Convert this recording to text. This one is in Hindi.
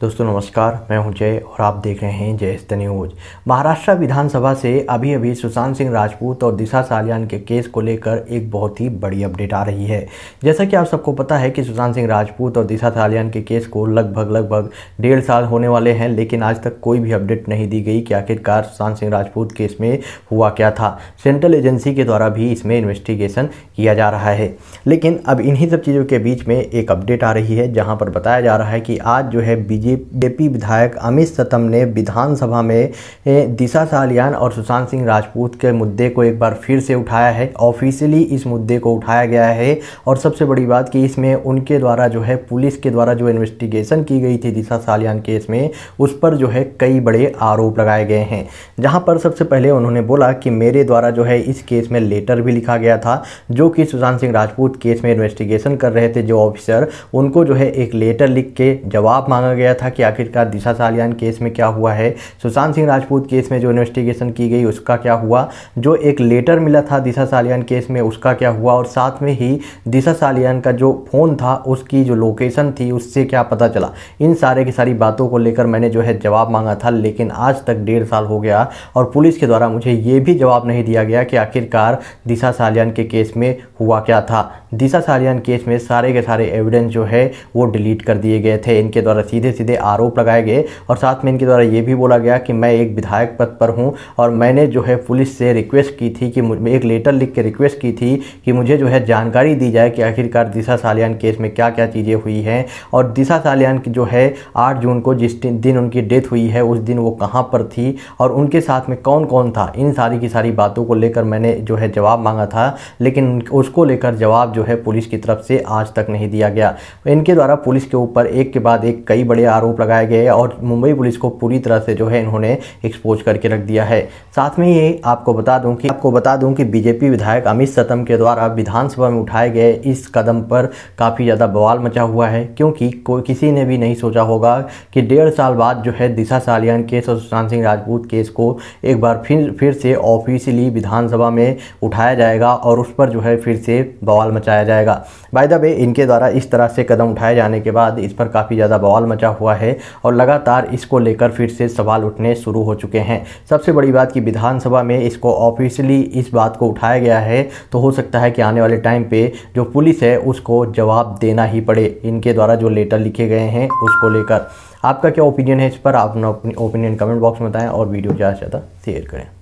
दोस्तों नमस्कार मैं हूं जय और आप देख रहे हैं जय स्त न्यूज महाराष्ट्र विधानसभा से अभी अभी सुशांत सिंह राजपूत और दिशा सालियान के केस को लेकर एक बहुत ही बड़ी अपडेट आ रही है जैसा कि आप सबको पता है कि सुशांत सिंह राजपूत और दिशा सालियान के केस को लगभग लगभग डेढ़ साल होने वाले हैं लेकिन आज तक कोई भी अपडेट नहीं दी गई कि आखिरकार सुशांत सिंह राजपूत केस में हुआ क्या था सेंट्रल एजेंसी के द्वारा भी इसमें इन्वेस्टिगेशन किया जा रहा है लेकिन अब इन्हीं सब चीज़ों के बीच में एक अपडेट आ रही है जहाँ पर बताया जा रहा है कि आज जो है बीजेपी बीजेपी विधायक अमित सतम ने विधानसभा में दिशा सालियान और सुशांत सिंह राजपूत के मुद्दे को एक बार फिर से उठाया है ऑफिशियली इस मुद्दे को उठाया गया है और सबसे बड़ी बात कि इसमें उनके द्वारा जो है पुलिस के द्वारा जो इन्वेस्टिगेशन की गई थी दिशा सालियान केस में उस पर जो है कई बड़े आरोप लगाए गए हैं जहाँ पर सबसे पहले उन्होंने बोला कि मेरे द्वारा जो है इस केस में लेटर भी लिखा गया था जो कि सुशांत सिंह राजपूत केस में इन्वेस्टिगेशन कर रहे थे जो ऑफिसर उनको जो है एक लेटर लिख के जवाब मांगा गया था कि आखिरकार दिशा सालियान केस में क्या हुआ है सुशांत सिंह राजपूत केस में जो इन्वेस्टिगेशन की गई उसका क्या हुआ जो एक लेटर मिला था दिशा सालियान केस में उसका क्या हुआ और साथ में ही दिशा सालियान का जो फ़ोन था उसकी जो लोकेशन थी उससे क्या पता चला इन सारे की सारी बातों को लेकर मैंने जो है जवाब मांगा था लेकिन आज तक डेढ़ साल हो गया और पुलिस के द्वारा मुझे ये भी जवाब नहीं दिया गया कि आखिरकार दिशा सालियान के केस में हुआ क्या था दिशा सारियान केस में सारे के सारे एविडेंस जो है वो डिलीट कर दिए गए थे इनके द्वारा सीधे सीधे आरोप लगाए गए और साथ में इनके द्वारा ये भी बोला गया कि मैं एक विधायक पद पर हूँ और मैंने जो है पुलिस से रिक्वेस्ट की थी कि एक लेटर लिख के रिक्वेस्ट की थी कि मुझे जो है जानकारी दी जाए कि आखिरकार दिशा सालियान केस में क्या क्या चीज़ें हुई हैं और दिशा सालियान की जो है आठ जून को जिस दिन उनकी डेथ हुई है उस दिन वो कहाँ पर थी और उनके साथ में कौन कौन था इन सारी की सारी बातों को लेकर मैंने जो है जवाब मांगा था लेकिन उसको लेकर जवाब जो है पुलिस की तरफ से आज तक नहीं दिया गया इनके द्वारा पुलिस के ऊपर एक के बाद एक कई बड़े आरोप लगाए गए और मुंबई पुलिस को पूरी तरह से जो है इन्होंने एक्सपोज करके रख दिया है साथ में ये आपको बता दूं कि आपको बता दूं कि बीजेपी विधायक अमित सतम के द्वारा विधानसभा में उठाए गए इस कदम पर काफ़ी ज़्यादा बवाल मचा हुआ है क्योंकि कोई किसी ने भी नहीं सोचा होगा कि डेढ़ साल बाद जो है दिशा सालियान केस और सुशांत सिंह राजपूत केस को एक बार फिर फिर से ऑफिशियली विधानसभा में उठाया जाएगा और उस पर जो है फिर से बवाल मचा बचाया जाएगा बाय द वे इनके द्वारा इस तरह से कदम उठाए जाने के बाद इस पर काफ़ी ज़्यादा बवाल मचा हुआ है और लगातार इसको लेकर फिर से सवाल उठने शुरू हो चुके हैं सबसे बड़ी बात कि विधानसभा में इसको ऑफिशियली इस बात को उठाया गया है तो हो सकता है कि आने वाले टाइम पर जो पुलिस है उसको जवाब देना ही पड़े इनके द्वारा जो लेटर लिखे गए हैं उसको लेकर आपका क्या ओपिनियन है इस पर आप अपना ओपिनियन कमेंट बॉक्स में बताएं और वीडियो ज़्यादा से ज़्यादा शेयर करें